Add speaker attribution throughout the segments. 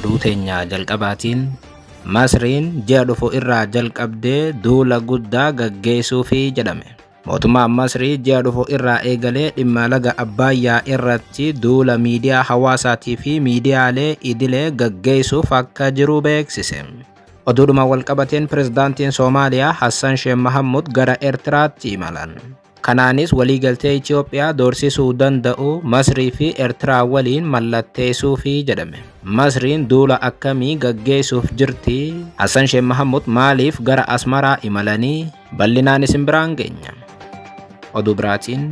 Speaker 1: Duuteenyaa jalqabaatiin Masriin ji'a dhufu irraa jalqabdee duula guddaa gaggeessuufii jedhame. Mootummaan Masrii ji'a dhufu irraa eegalee dhimma laga Abbaayyaa irratti duula miidiyaa hawaasaatii fi miidiyaalee idilee gaggeessuuf akka jiru beeksise. Oduudhuma walqabateen pirezidaantiin Soomaaliyaa Hassan Sheekh Mahamud gara Eertiraatti imalan. Kanaanis waliigaltee Itoophiyaa doorsisuu danda'u Masrii fi ertiraa waliin fi jedhame. Masriin duula akkamii gaggeessuuf jirti? Hassan shee Mahamud maaliif gara Asmaraa imalanii bal'inaan isin biraan geenya? Oduu biraatiin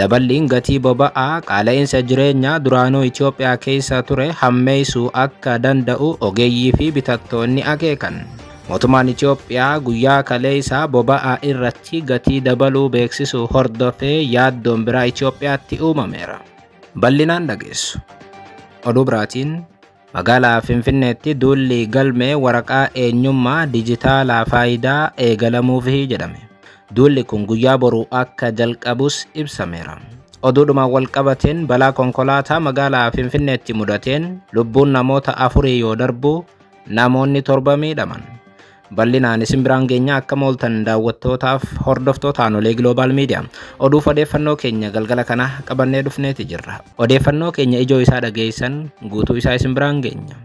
Speaker 1: daballiin gatii boba'aa qaala'insa jireenya duraanuu Itoophiyaa keessa ture hammeessuu akka danda'u ogeeyyii fi bitattoonni akeekan. Mootummaan Itiyoophiyaa guyyaa kalee isaa boba'aa irratti gatii dabaluu beeksisuu hordofee yaaddoon biraa Itiyoophiyaatti uumameera. Bal'inaan dhageessu. Oduu biraatiin magaalaa Finfinneetti duulli galmee waraqaa eenyummaa dijitaalaa faayidaa Eegalamuufi' jedhame. Duulli kun guyyaa boruu akka jalqabus ibsameera. Oduudhuma wal qabateen balaa konkolaataa magaalaa Finfinneetti mudateen lubbuun namoota afurii yoo darbu namoonni torba miidhaman. bal'inaan isin biraan keenya akka mooltan daawwattootaaf hordoftootaan olee Global Media oduuf odeeffannoo keenya galgala kana qabannee dhufneeti jirra. Odeeffannoo keenya ijoo isaa dhageessan guutuu isaa isin biraan keenya.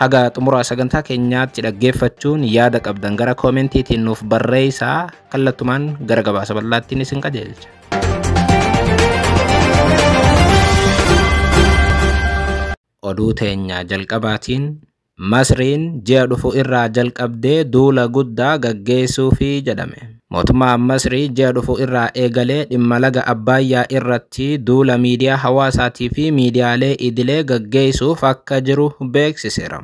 Speaker 1: Haga xumura sagantaa keenyaatti dhaggeeffachuun yaada qabdan gara koomentiitiin nuuf barreessaa kallattumaan gara gabaasa bal'aattiin isin qajeelcha. Oduu teenyaa jalqabaatiin Masriin ji'a dhufu irraa jalqabdee duula guddaa gaggeessuufi jedhame. Mootummaa Masrii ji'a dhufu irraa eegalee dhimma laga Abbaayyaa irratti duula miidiyaa hawaasaatii fi miidiyaalee idilee gaggeessuuf akka jiru beeksiseera.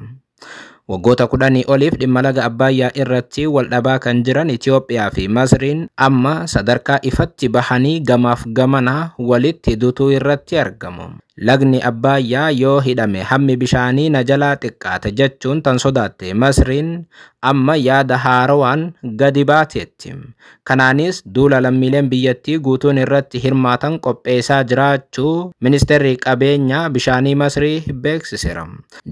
Speaker 1: Waggoota kudhanii oliif dhimma laga Abbaayyaa irratti waldhabaa kan jiran Itoophiyaa fi Masriin amma sadarkaa ifatti bahanii gamaaf gamanaa walitti dutuu irratti argamu. Lagni Abbaayyaa yoo hidhame hammi bishaanii na jalaa xiqqaate jechuun tan sodaatte Masriin amma yaada haarowaan gadi baateetti. Kanaanis duula lammiileen biyyattii guutuun irratti hirmaatan qopheessaa jiraachuu ministeerri qabeenyaa bishaanii Masrii beeksiseera.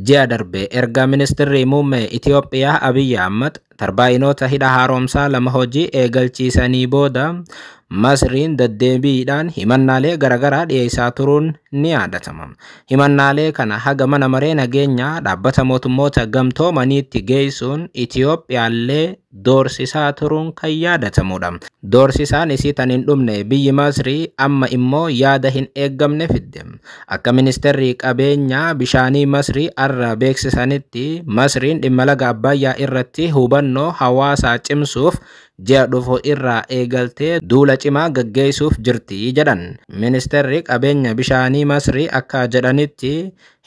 Speaker 1: Ji'a darbe erga ministeerri muummee Itiyoophiyaa Abiyyi Ahmad tarbaa'inoota hidha haaromsaa lama hojii eegalchiisanii booda Masriin daddeebiidhaan himannaalee garaagaraa dhiyeessaa turuun ni yaadatama. Himannaalee kana haga mana maree nageenyaa dhaabbata mootummoota gamtoomaniitti geessuun Itiyoophiyaallee doorsisaa turuun kan yaadatamudha. Doorsisaan isiitan hin dhumne biyyi Masrii amma immoo yaada hin eeggamne fidde. Akka ministeerri qabeenyaa bishaanii Masrii arra beeksisanitti Masriin dhimma laga Abbayyaa irratti hubannoo hawaasaa cimsuuf ji'a dhufu irraa eegaltee duula cimaa gaggeessuuf jirti jedhan ministeerri qabeenya bishaanii masrii akka jedhanitti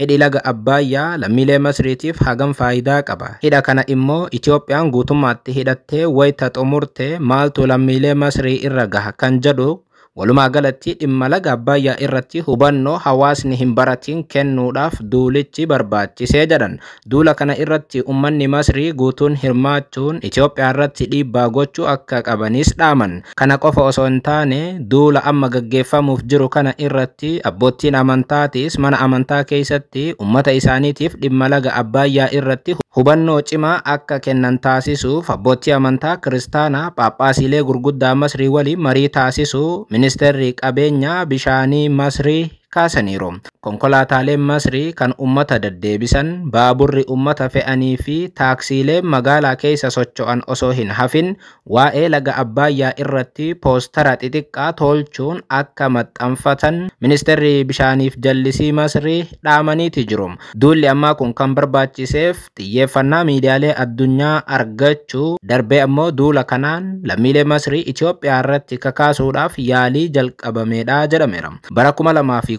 Speaker 1: hidhi laga abbaayyaa lammiilee masriitiif hagam faayidaa qaba hidha kana immoo Itoophiyaan guutummaatti hidhattee wayita xumurte maaltu lammiilee masrii irra gaha kan jedhu walumaa galatti dhimma laga abbaayyaa irratti hubannoo hawaasni hin baratiin kennuudhaaf duulichi barbaachisee jedhan duula kana irratti ummanni masrii guutuun hirmaachuun Itoophiyaa irratti dhiibbaa gochuu akka qabanis dhaaman kana qofa osoo hin taane duula amma gaggeeffamuuf jiru kana irratti abboottiin amantaatis mana amanta keisati ummata isanitif dhimma laga abbaayyaa irratti hubannoo cimaa akka kennan taasisuuf abbootii amantaa kiristaanaa phaaphaasiilee gurguddaa masrii waliin marii taasisuu Ministeerri Qabeenyaa Bishaanii Masrii kaasaniiru. Konkolaataaleen masrii kan ummata daddeebisan, baaburri ummata fe'anii fi taaksilee magaalaa keessa socho'an osoo hin hafin waa'ee laga Abbaayyaa irratti poostara xixiqqaa tolchuun akka maxxanfatan ministeerri bishaaniif jallisii masrii dhaamaniiti jiru. Duulli ammaa kun kan barbaachiseef xiyyeeffannaa miidiyaalee addunyaa argachuu darbee ammoo duula kanaan lammiilee masrii Itoophiyaa irratti kakaasuudhaaf yaalii jalqabameedha jedhameera. Bara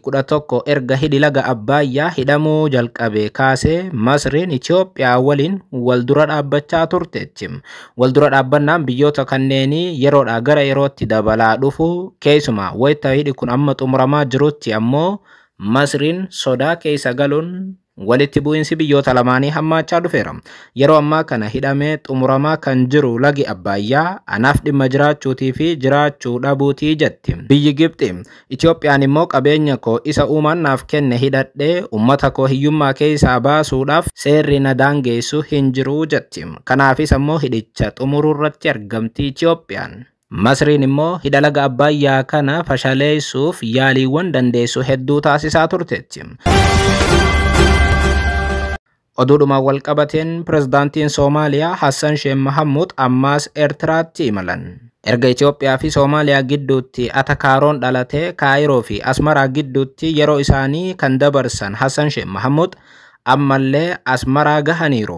Speaker 1: kudha tokko erga hidhi laga Abbaayyaa hidhamuu jalqabe kaasee Masriin Itoophiyaa waliin wal dura dhaabbachaa turteetti. Wal dura dhaabbannaan biyyoota kanneenii yeroodhaa gara yerootti dabalaa dhufu keessumaa wayita hidhi kun amma xumuramaa jirutti ammoo Masriin sodaa keessa galuun walitti bu'iinsi biyyoota lamaanii hammaachaa dhufeera. Yeroo ammaa kana hidhamee xumuramaa kan jiru lagi Abbaayyaa anaaf dhimma jiraachuutii fi jiraachuu dhabuutii jetti. Biyyi Gibxi Itoophiyaan immoo qabeenya koo isa uumaan kenne hidhadhee uummata koo hiyyummaa keessaa baasuudhaaf seerri na daangeessu hin jetti. Kanaafis ammoo hidhicha xumuruu irratti argamti Itoophiyaan. Masriin immoo hidha laga Abbaayyaa kana fashaleessuuf yaaliiwwan dandeessu hedduu taasisaa turteetti. Oduudhuma walqabateen pirezidaantiin Soomaaliyaa Hassan Sheekh Mahamud ammaas Eertiraatti imalan. Erga Itoophiyaa fi Soomaaliyaa gidduutti atakaaroon dhalatee Kaayiroo fi Asmaraa gidduutti yeroo isaanii kan dabarsan Hassan Sheekh Mahamud ammallee asmaraa gahaniiru.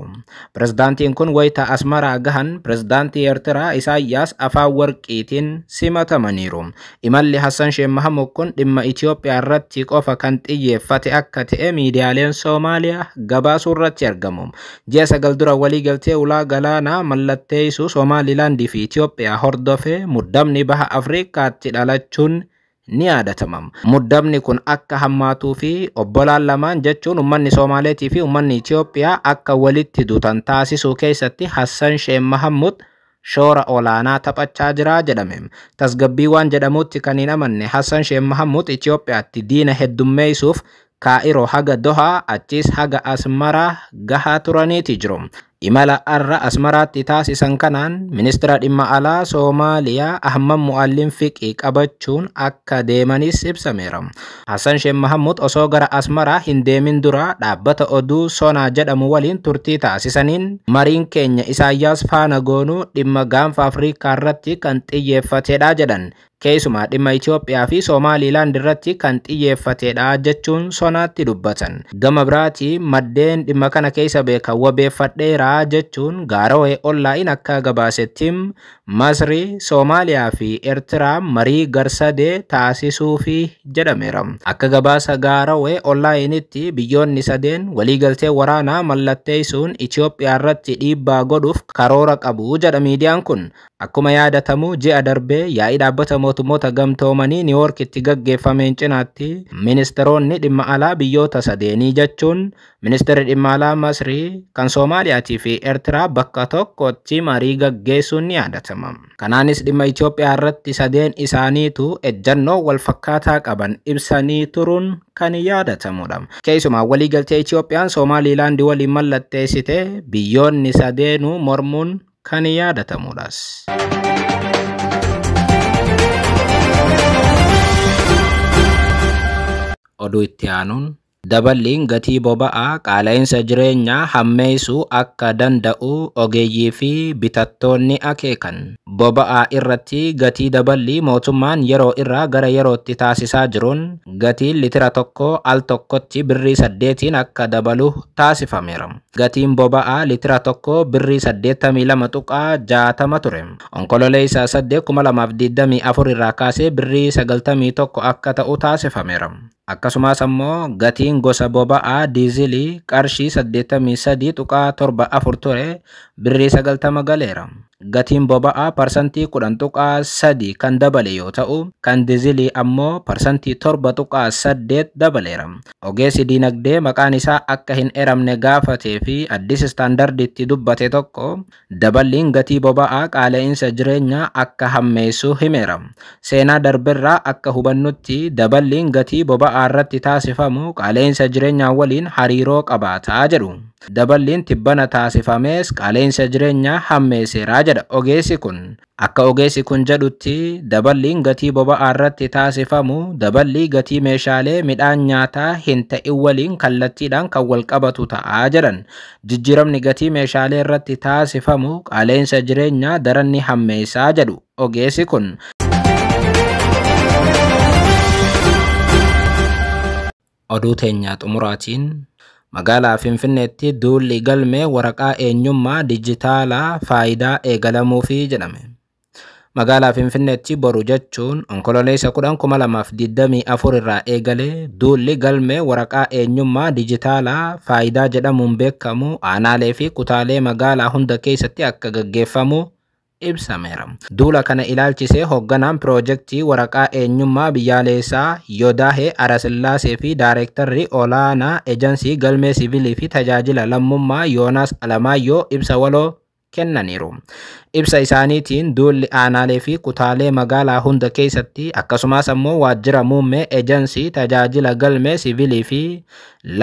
Speaker 1: Pireezdaantiin kun wayita asmaraa gahan pireezdaantii Eertiraa isayas afaan warqiitiin simatamaniiru. Imalli Hassan Sheekh Mahamud kun dhimma Itoophiyaa irratti qofa kan xiyyeeffate akka ta'e miidiyaaleen Soomaaliyaa gabaasuu irratti argamu. Ji'a sagal dura waliigaltee ulaa galaanaa mallattee isuu fi Itoophiyaa hordofee muddamni baha Afriikaatti dhalachuun ni yaadatamamu. kun akka hammaatuu fi obbolaan lamaan jechuun umanni Somaaleetii ummanni uummanni Itoophiyaa akka walitti dutan taasisuu keessatti Hassan Sheen Mahammud shoora olaanaa taphachaa jira jedhame. Tasgabbii waan jedhamutti kan hin amanne Hassan Sheen Mahammud Itoophiyaatti diina heddummeessuuf Kaa'iroo haga Dohaa achiis haga maraa gahaa turaniiti jiru. imala arra asmaraatti taasisan kanaan ministra dimma ala Somalia ahmad mu'allim fiqii qabachuun akka deemanis samiram. hassan Shem Mahamud oso gara asmaraa hin deemin odu dhaabbata oduu turti jedhamu waliin turtii Marin Kenya isayas fana gonu dimma gamf Afrika rati irratti kan xiyyeeffatedha jedhan keessumaa dhimma Itoophiyaa fi Soomaaliilaand rati kan xiyyeeffatedha jechuun sonaatti dubbatan. Gama biraatii maddeen kana keessa wabe wabeeffadheera Biyyaalessaa jechuun gaarrawee ol'aa'iin akka gabaasetti Masrii, Soomaaliyaa fi Eertiraa marii garsadee taasisuu taasisuufi jedhameera. Akka gabaasa gaarawwee ollaayinitti biyyoonni sadeen waliigaltee waraanaa mallatteessuun Itiyoophiyaarratti dhiibbaa godhuuf karoora qabu jedha miidiyaan kun. Akkuma yaadatamu ji'a darbee yaa'ii dhaabbata mootummoota gamtoomanii itti gaggeeffameen cinaatti ministeeronni dhimma alaa biyyoota sadeenii jechuun Ministeerri dhimma alaa Masrii kan Soomaaliyaatii fi Eertiraa bakka tokkotti marii gaggeessuun ni yaadatama. Kanaanis dhimma Itoophiyaa irratti sadeen isaaniitu ejjannoo wal fakkaataa qaban ibsanii turuun kan yaadatamudha. Keessumaa waliigaltee Itoophiyaan Somaaliilaandi waliin mallatteessite biyyoonni sadeenuu mormuun kan yaadatamudhas. Oduu itti aanuun boba Daballiin gatii boba'aa qaala'insa jireenyaa hammeessuu akka danda'u ogeeyyii fi bitattoonni akeekan. Boba'aa irratti gatii daballii mootummaan yero irraa gara yerootti taasisaa jiruun gatiin litira tokkoo al tokkotti birrii saddeetiin akka dabalu taasifameera. Gatiin boba'aa litira tokkoo birrii saddeettamii lama jata jaatama ture. Onkololeessaa saddeet kuma lamaaf afuri afur irraa kaasee birrii sagaltamii tokko akka ta'u taasifameera. akkasumas ammoo gatiin gosa boba'aa diizilii qarshii 83.74 ture birrii 90 galeera. gatiin boba'aa parsantii 10.3 kan dabale yoo ta'u kan dizilii ammoo parsantii 7.8 dabaleera. Ogeessi diinagdee maqaan isaa akka hin eramne gaafatee fi addis istaandardiitti dubbate tokko daballiin gatii boba'aa qaala'insa jireenyaa akka hammeessu himeera. Seenaa darberraa akka hubannutti daballiin gatii boba'aa irratti taasifamu qaala'insa jireenyaa waliin hariiroo qabaataa jedhu. Daballiin tibbana taasifamees qaleensa jireenyaa hammeeseeraa jedha ogeessi kun. Akka ogeessi kun jedhutti daballiin gatii boba'aa irratti taasifamu daballii gatii meeshaalee midhaan nyaataa hin ta'in waliin kallattiidhaan kan wal qabatu ta'aa jedhan. Jijjiiramni gatii meeshaalee irratti taasifamu qaleensa jireenyaa daranni hammeessaa jedhu ogeessi kun. Oduu teenyaa xumuraatiin Magaalaa Finfinneetti duulli galme waraqaa eenyummaa dijitaalaa faayidaa eegalamuufi jedhame. Magaalaa Finfinneetti boru jechuun onkololeessa 10224 irraa eegalee duulli galme waraqaa eenyummaa dijitaalaa faayidaa jedhamuun beekamu aanaalee fi kutaalee magaalaa hunda keessatti akka gaggeeffamu ibsameera duula kana ilaalchisee hoogganaan piroojeektii waraqaa eenyummaa biyyaalessaa yodaahee arasillaasee fi daareektarri olaanaa ejansii galmee siviilii fi tajaajila lammummaa yoonaas alamaayyoo ibsa waloo kennaniru Ibsa isaaniitiin duulli aanalee fi kutaalee magaalaa hunda keessatti akkasumas ammoo waajjira muummee eejensii tajaajila galmee sibilii fi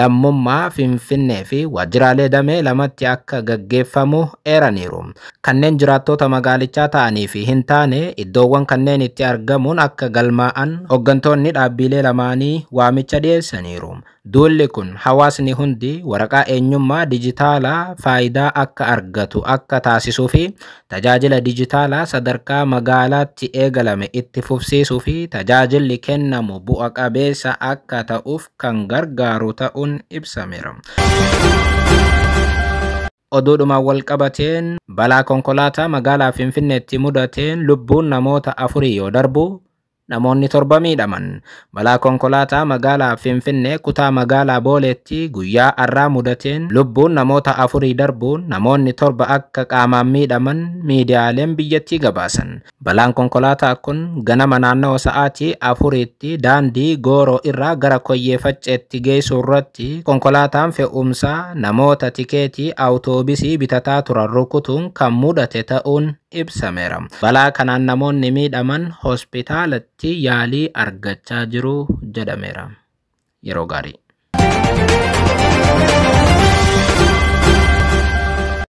Speaker 1: lammummaa finfinnee fi waajjiraalee damee lamatti akka gaggeeffamu eeraniiru. Kanneen jiraattota magaalichaa ta'anii fi hin taane iddoowwan kanneen itti argamuun akka galmaa'an hooggantoonni dhaabbilee lamaanii waamicha dhiyeessaniru. Duulli kun hawaasni hundi waraqaa eenyummaa dijitaala faayidaa akka argatu akka taasisuu fi tajaajila dijitaala sadarkaa magaalaatti eegalame itti fufsiisuu fi tajaajilli kennamu bu'a qabeessa akka ta'uuf kan gargaaru ta'uun ibsameera. oduudhumaan wal qabateen balaa konkolaataa magaalaa Finfinneetti mudateen lubbuun namoota afurii yoo darbu namoonni torba miidhaman balaa konkolaataa magaalaa Finfinnee kutaa magaalaa Booleetti guyyaa har'aa mudateen lubbuun namoota afurii darbuun namoonni torba akka qaamaan miidhaman miidiyaaleen biyyattii gabaasan. Balaan konkolaataa kun ganama naannoo sa'aatii afuriitti daandii Gooroo irraa gara Koyyee Facceetti geessu irratti konkolaataan fe'umsaa namoota tikeetii awutoobisii bitataa turan rukutuun kan mudate ta'uun ibsameera. Balaa kanaan namoonni miidhaman hospitaalatti yaalii argachaa jiru jedhameera. Yeroo gaarii.